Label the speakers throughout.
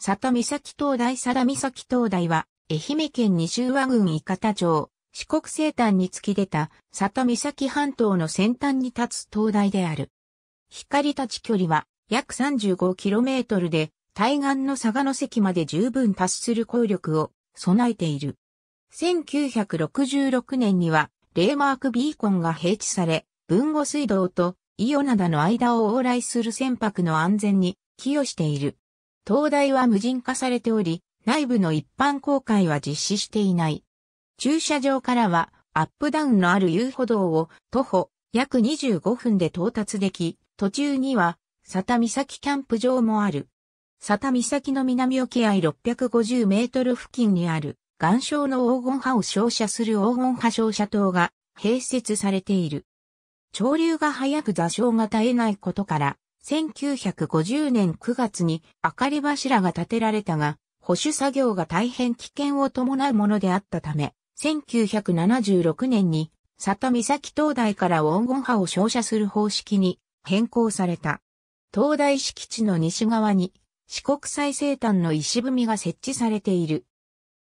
Speaker 1: 里岬灯台佐田岬灯台は、愛媛県西和郡伊方町、四国西端に突き出た、里岬半島の先端に立つ灯台である。光立ち距離は、約 35km で、対岸の佐賀の関まで十分達する効力を備えている。1966年には、レーマークビーコンが併置され、文後水道と伊予灘の間を往来する船舶の安全に寄与している。灯台は無人化されており、内部の一般公開は実施していない。駐車場からはアップダウンのある遊歩道を徒歩約25分で到達でき、途中には佐田岬キャンプ場もある。佐田岬の南沖合650メートル付近にある岩礁の黄金波を照射する黄金波照射塔が併設されている。潮流が速く座礁が絶えないことから、1950年9月に明かり柱が建てられたが、保守作業が大変危険を伴うものであったため、1976年に佐岬灯台から黄金波を照射する方式に変更された。灯台敷地の西側に四国最西端の石踏みが設置されている。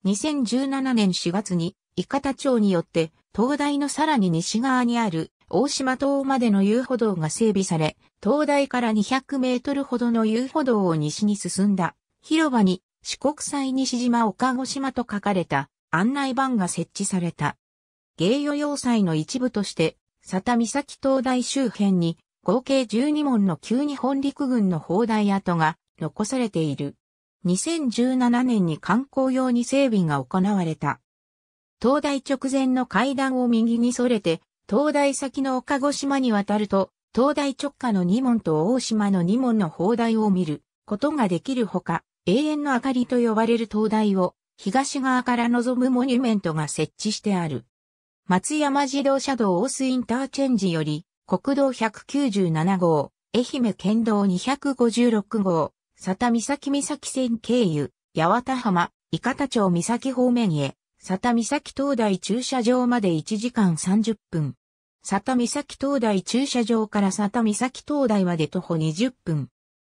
Speaker 1: 2017年4月に伊方町によって灯台のさらに西側にある大島島までの遊歩道が整備され、灯台から200メートルほどの遊歩道を西に進んだ広場に四国際西島岡越島と書かれた案内板が設置された。芸予要塞の一部として、佐田岬灯台周辺に合計12門の旧日本陸軍の砲台跡が残されている。2017年に観光用に整備が行われた。灯台直前の階段を右にそれて東大先の岡越島に渡ると、東大直下の二門と大島の二門の砲台を見ることができるほか、永遠の明かりと呼ばれる灯台を東側から望むモニュメントが設置してある。松山自動車道大須インターチェンジより国道197号、愛媛県道256号、佐田岬岬線経由、八幡浜、伊方町岬方面へ佐田岬灯台駐車場まで1時間30分。佐田岬灯台駐車場から佐田岬灯台まで徒歩20分。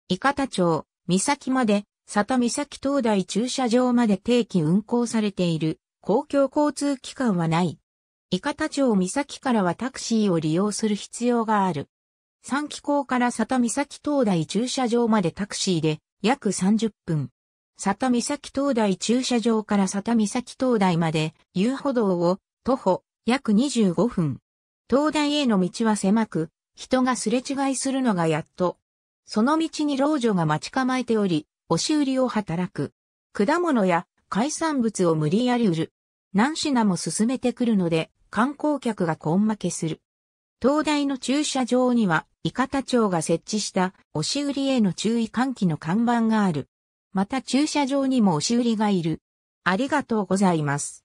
Speaker 1: 伊方町、岬まで、佐田岬灯台駐車場まで定期運行されている公共交通機関はない。伊方町岬からはタクシーを利用する必要がある。三気港から佐田岬灯台駐車場までタクシーで約30分。里岬灯台駐車場から里岬灯台まで遊歩道を徒歩約25分。灯台への道は狭く、人がすれ違いするのがやっと。その道に老女が待ち構えており、押し売りを働く。果物や海産物を無理やり売る。何品も進めてくるので、観光客が根負けする。灯台の駐車場には、伊方町が設置した押し売りへの注意喚起の看板がある。また駐車場にも押し売りがいる。ありがとうございます。